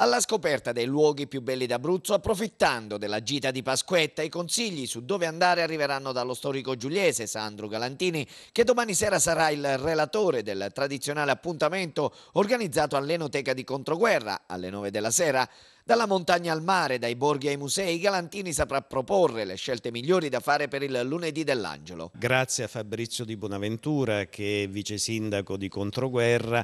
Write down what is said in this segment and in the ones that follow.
alla scoperta dei luoghi più belli d'Abruzzo, approfittando della gita di Pasquetta. I consigli su dove andare arriveranno dallo storico giuliese Sandro Galantini, che domani sera sarà il relatore del tradizionale appuntamento organizzato all'Enoteca di Controguerra alle 9 della sera. Dalla montagna al mare, dai borghi ai musei, Galantini saprà proporre le scelte migliori da fare per il lunedì dell'Angelo. Grazie a Fabrizio Di Bonaventura, che è vice sindaco di Controguerra,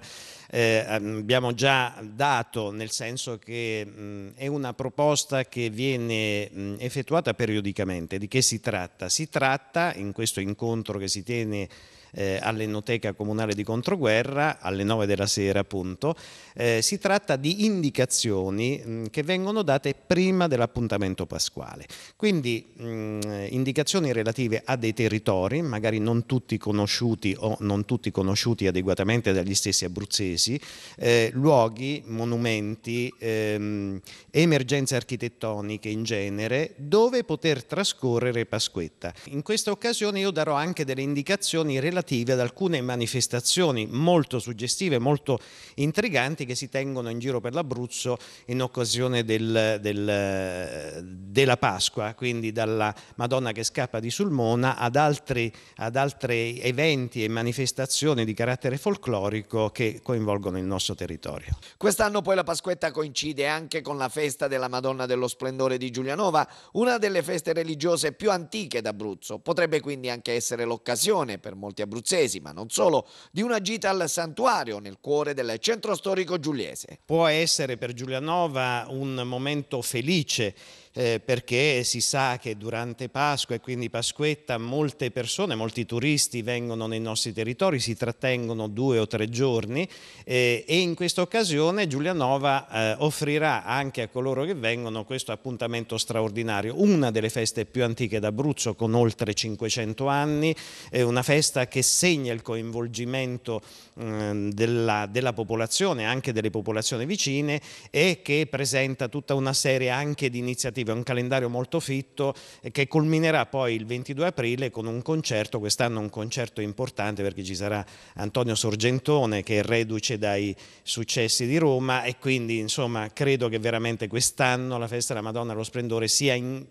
eh, ehm, abbiamo già dato, nel senso che mh, è una proposta che viene mh, effettuata periodicamente. Di che si tratta? Si tratta, in questo incontro che si tiene eh, all'Enoteca Comunale di Controguerra alle 9 della sera appunto. Eh, si tratta di indicazioni mh, mm, che vengono date prima dell'appuntamento pasquale, quindi mh, mm, indicazioni relative a dei territori, magari non tutti conosciuti o non tutti conosciuti adeguatamente dagli stessi abruzzesi, eh, luoghi, monumenti, ehm, emergenze architettoniche in genere, dove poter trascorrere Pasquetta. In questa occasione io darò anche delle indicazioni relative relativi ad alcune manifestazioni molto suggestive, molto intriganti che si tengono in giro per l'Abruzzo in occasione del, del, della Pasqua, quindi dalla Madonna che scappa di Sulmona ad altri, ad altri eventi e manifestazioni di carattere folclorico che coinvolgono il nostro territorio. Quest'anno poi la Pasquetta coincide anche con la festa della Madonna dello Splendore di Giulianova, una delle feste religiose più antiche d'Abruzzo. Potrebbe quindi anche essere l'occasione per molti abruzzi abruzzesi, ma non solo, di una gita al santuario nel cuore del centro storico giuliese. Può essere per Giulianova un momento felice eh, perché si sa che durante Pasqua e quindi Pasquetta molte persone, molti turisti vengono nei nostri territori, si trattengono due o tre giorni eh, e in questa occasione Giulianova eh, offrirà anche a coloro che vengono questo appuntamento straordinario, una delle feste più antiche d'Abruzzo con oltre 500 anni, una festa che segna il coinvolgimento mm, della, della popolazione, anche delle popolazioni vicine e che presenta tutta una serie anche di iniziative espositivo, è un calendario molto fitto eh, che culminerà poi il 22 aprile con un concerto, quest'anno un concerto importante perché ci sarà Antonio Sorgentone che è reduce dai successi di Roma e quindi insomma credo che veramente quest'anno la festa della Madonna allo Splendore sia in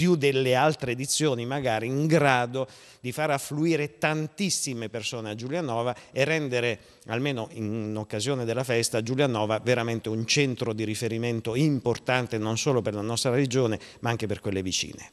più delle altre edizioni magari in grado di far affluire tantissime persone a Giulianova e rendere, almeno in occasione della festa, Giulianova veramente un centro di riferimento importante non solo per la nostra regione ma anche per quelle vicine.